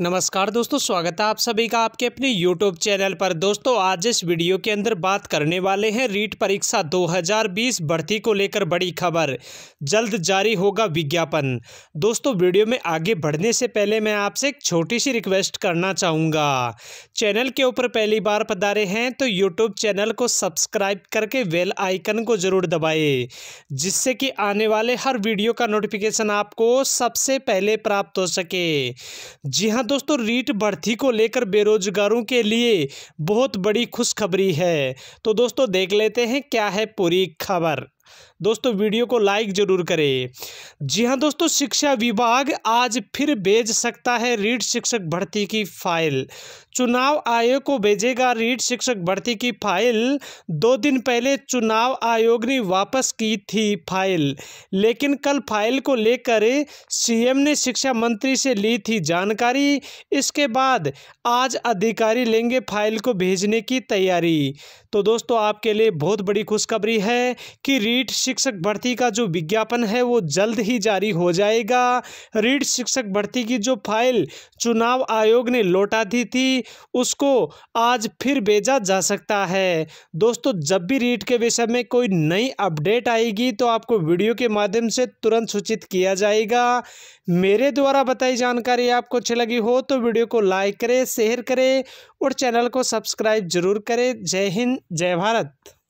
नमस्कार दोस्तों स्वागत है आप सभी का आपके अपने YouTube चैनल पर दोस्तों आज इस वीडियो के अंदर बात करने वाले हैं रीट परीक्षा 2020 भर्ती को लेकर बड़ी खबर जल्द जारी होगा विज्ञापन दोस्तों वीडियो में आगे बढ़ने से पहले मैं आपसे एक छोटी सी रिक्वेस्ट करना चाहूँगा चैनल के ऊपर पहली बार पधारे हैं तो यूट्यूब चैनल को सब्सक्राइब करके वेल आइकन को ज़रूर दबाए जिससे कि आने वाले हर वीडियो का नोटिफिकेशन आपको सबसे पहले प्राप्त हो सके जी हाँ जहां दोस्तों रीट भर्ती को लेकर बेरोजगारों के लिए बहुत बड़ी खुशखबरी है तो दोस्तों देख लेते हैं क्या है पूरी खबर दोस्तों वीडियो को लाइक जरूर करें जी हाँ दोस्तों शिक्षा विभाग आज फिर भेज सकता है रीड शिक्षक भर्ती की फाइल चुनाव आयोग को भेजेगा रीड शिक्षक भर्ती की फाइल दो दिन पहले चुनाव आयोग ने वापस की थी फाइल लेकिन कल फाइल को लेकर सीएम ने शिक्षा मंत्री से ली थी जानकारी इसके बाद आज अधिकारी लेंगे फाइल को भेजने की तैयारी तो दोस्तों आपके लिए बहुत बड़ी खुशखबरी है कि रीट शिक्षक भर्ती का जो विज्ञापन है वो जल्द ही जारी हो जाएगा रीट शिक्षक भर्ती की जो फाइल चुनाव आयोग ने लौटा दी थी उसको आज फिर भेजा जा सकता है दोस्तों जब भी रीट के विषय में कोई नई अपडेट आएगी तो आपको वीडियो के माध्यम से तुरंत सूचित किया जाएगा मेरे द्वारा बताई जानकारी आपको अच्छी लगी हो तो वीडियो को लाइक करें शेयर करें और चैनल को सब्सक्राइब जरूर करें जय हिंद जय भारत